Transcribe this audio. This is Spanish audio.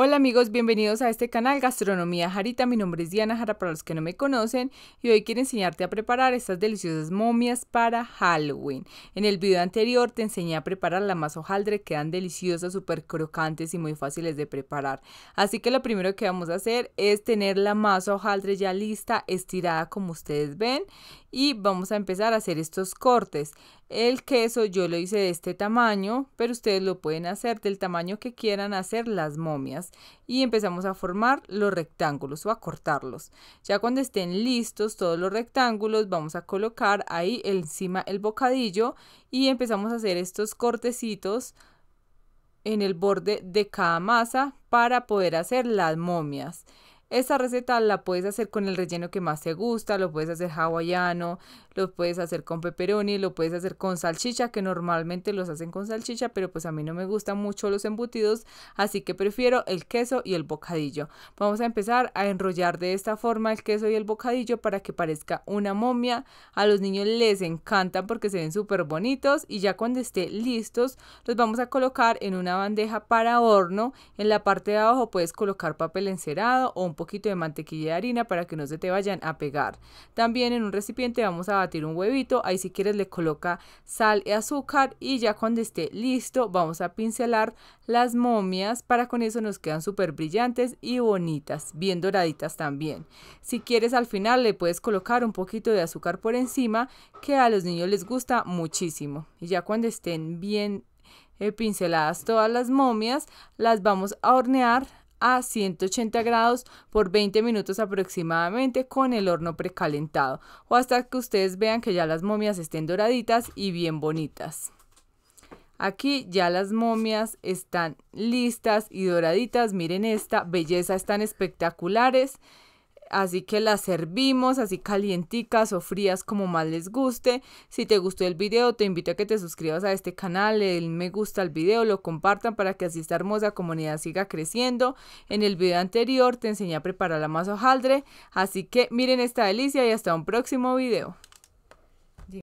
Hola amigos, bienvenidos a este canal Gastronomía Jarita. Mi nombre es Diana Jara para los que no me conocen y hoy quiero enseñarte a preparar estas deliciosas momias para Halloween. En el video anterior te enseñé a preparar la masa hojaldre, quedan deliciosas, súper crocantes y muy fáciles de preparar. Así que lo primero que vamos a hacer es tener la masa hojaldre ya lista, estirada como ustedes ven y vamos a empezar a hacer estos cortes. El queso yo lo hice de este tamaño, pero ustedes lo pueden hacer del tamaño que quieran hacer las momias. Y empezamos a formar los rectángulos o a cortarlos. Ya cuando estén listos todos los rectángulos, vamos a colocar ahí encima el bocadillo y empezamos a hacer estos cortecitos en el borde de cada masa para poder hacer las momias. Esta receta la puedes hacer con el relleno que más te gusta, lo puedes hacer hawaiano, lo puedes hacer con pepperoni, lo puedes hacer con salchicha, que normalmente los hacen con salchicha, pero pues a mí no me gustan mucho los embutidos, así que prefiero el queso y el bocadillo. Vamos a empezar a enrollar de esta forma el queso y el bocadillo para que parezca una momia. A los niños les encantan porque se ven súper bonitos y ya cuando esté listos los vamos a colocar en una bandeja para horno. En la parte de abajo puedes colocar papel encerado o un poquito de mantequilla de harina para que no se te vayan a pegar. También en un recipiente vamos a batir un huevito, ahí si quieres le coloca sal y azúcar y ya cuando esté listo vamos a pincelar las momias para con eso nos quedan súper brillantes y bonitas, bien doraditas también. Si quieres al final le puedes colocar un poquito de azúcar por encima que a los niños les gusta muchísimo y ya cuando estén bien eh, pinceladas todas las momias, las vamos a hornear a 180 grados por 20 minutos aproximadamente con el horno precalentado o hasta que ustedes vean que ya las momias estén doraditas y bien bonitas. Aquí ya las momias están listas y doraditas. Miren esta belleza, están espectaculares. Así que las servimos así calienticas o frías como más les guste. Si te gustó el video, te invito a que te suscribas a este canal, le den me gusta al video, lo compartan para que así esta hermosa comunidad siga creciendo. En el video anterior te enseñé a preparar la masa hojaldre, así que miren esta delicia y hasta un próximo video.